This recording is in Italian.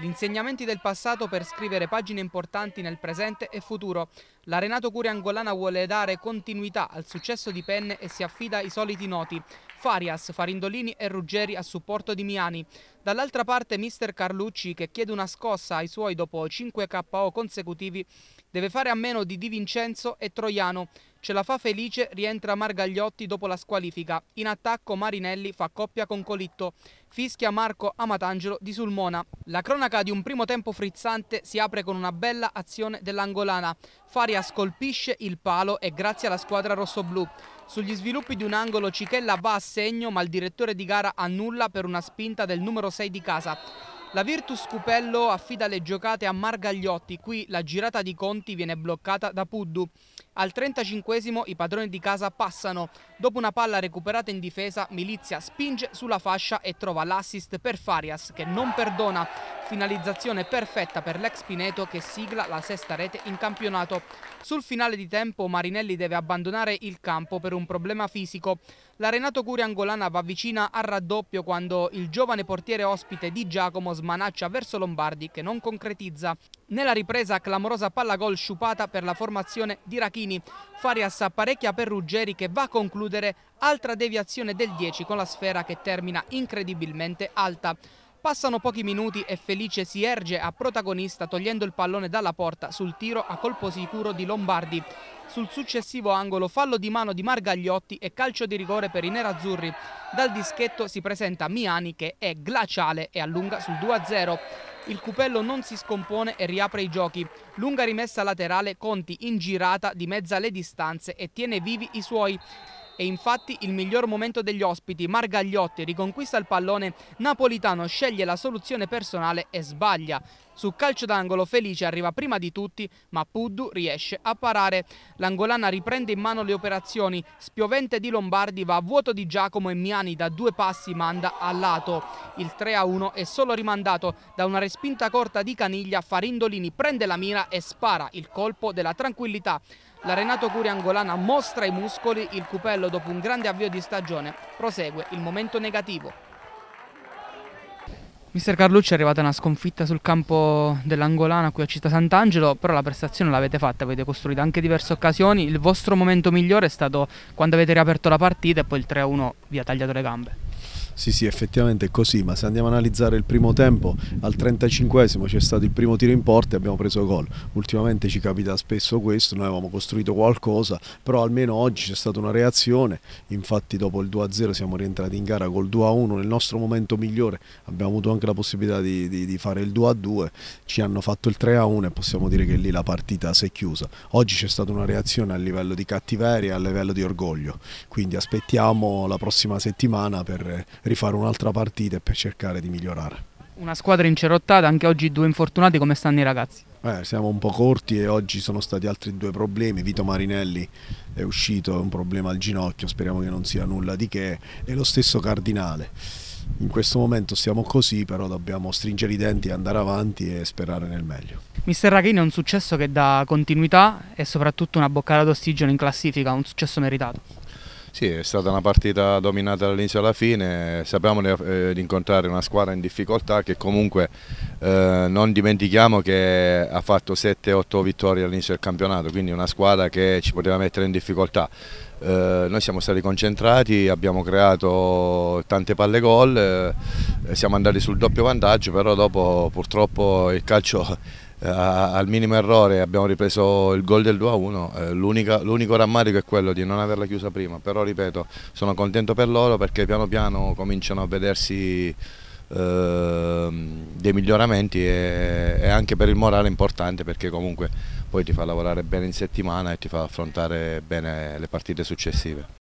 Gli insegnamenti del passato per scrivere pagine importanti nel presente e futuro. La Renato Curia Angolana vuole dare continuità al successo di Penne e si affida ai soliti noti. Farias, Farindolini e Ruggeri a supporto di Miani. Dall'altra parte mister Carlucci che chiede una scossa ai suoi dopo 5 KO consecutivi deve fare a meno di Di Vincenzo e Troiano Ce la fa felice, rientra Margagliotti dopo la squalifica. In attacco Marinelli fa coppia con Colitto. Fischia Marco Amatangelo di Sulmona. La cronaca di un primo tempo frizzante si apre con una bella azione dell'angolana. Faria scolpisce il palo e grazie alla squadra rossoblù. Sugli sviluppi di un angolo Cichella va a segno ma il direttore di gara annulla per una spinta del numero 6 di casa. La Virtus Cupello affida le giocate a Margagliotti, qui la girata di Conti viene bloccata da Puddu. Al 35 i padroni di casa passano. Dopo una palla recuperata in difesa, Milizia spinge sulla fascia e trova l'assist per Farias che non perdona. Finalizzazione perfetta per l'ex Pineto che sigla la sesta rete in campionato. Sul finale di tempo Marinelli deve abbandonare il campo per un problema fisico. La Renato Curia Angolana va vicina al raddoppio quando il giovane portiere ospite di Giacomo smanaccia verso Lombardi che non concretizza. Nella ripresa clamorosa palla gol sciupata per la formazione di Rachini Martini. Farias apparecchia per Ruggeri che va a concludere altra deviazione del 10 con la sfera che termina incredibilmente alta. Passano pochi minuti e Felice si erge a protagonista togliendo il pallone dalla porta sul tiro a colpo sicuro di Lombardi. Sul successivo angolo fallo di mano di Margagliotti e calcio di rigore per i nerazzurri. Dal dischetto si presenta Miani che è glaciale e allunga sul 2-0 il Cupello non si scompone e riapre i giochi. Lunga rimessa laterale, Conti in girata di mezza le distanze e tiene vivi i suoi. E infatti il miglior momento degli ospiti. Margagliotti riconquista il pallone, Napolitano sceglie la soluzione personale e sbaglia. Su calcio d'angolo Felice arriva prima di tutti, ma Puddu riesce a parare. L'angolana riprende in mano le operazioni. Spiovente di Lombardi va a vuoto di Giacomo e Miani da due passi manda a lato. Il 3-1 è solo rimandato da una respinta corta di Caniglia. Farindolini prende la mira e spara il colpo della tranquillità. La Renato Curia angolana mostra i muscoli, il Cupello dopo un grande avvio di stagione prosegue il momento negativo. Mister Carlucci è arrivata una sconfitta sul campo dell'Angolana qui a Città Sant'Angelo, però la prestazione l'avete fatta, avete costruito anche diverse occasioni, il vostro momento migliore è stato quando avete riaperto la partita e poi il 3-1 vi ha tagliato le gambe. Sì, sì, effettivamente è così, ma se andiamo ad analizzare il primo tempo, al 35esimo c'è stato il primo tiro in porta e abbiamo preso gol. Ultimamente ci capita spesso questo, noi avevamo costruito qualcosa, però almeno oggi c'è stata una reazione, infatti dopo il 2-0 siamo rientrati in gara col 2-1 nel nostro momento migliore, abbiamo avuto anche la possibilità di, di, di fare il 2-2, ci hanno fatto il 3-1 e possiamo dire che lì la partita si è chiusa. Oggi c'è stata una reazione a livello di cattiveria, a livello di orgoglio, quindi aspettiamo la prossima settimana per rifare un'altra partita e per cercare di migliorare. Una squadra incerottata, anche oggi due infortunati, come stanno i ragazzi? Eh, siamo un po' corti e oggi sono stati altri due problemi. Vito Marinelli è uscito, un problema al ginocchio, speriamo che non sia nulla di che, e lo stesso Cardinale. In questo momento siamo così, però dobbiamo stringere i denti, andare avanti e sperare nel meglio. Mister Rachini è un successo che dà continuità e soprattutto una boccata d'ossigeno in classifica, un successo meritato. Sì, è stata una partita dominata dall'inizio alla fine, sappiamo eh, di incontrare una squadra in difficoltà che comunque eh, non dimentichiamo che ha fatto 7-8 vittorie all'inizio del campionato, quindi una squadra che ci poteva mettere in difficoltà. Eh, noi siamo stati concentrati, abbiamo creato tante palle gol, eh, siamo andati sul doppio vantaggio, però dopo purtroppo il calcio eh, al minimo errore abbiamo ripreso il gol del 2-1, eh, l'unico rammarico è quello di non averla chiusa prima, però ripeto sono contento per loro perché piano piano cominciano a vedersi ehm, dei miglioramenti e, e, anche per il morale importante perché comunque poi ti fa lavorare bene in settimana e ti fa affrontare bene le partite successive.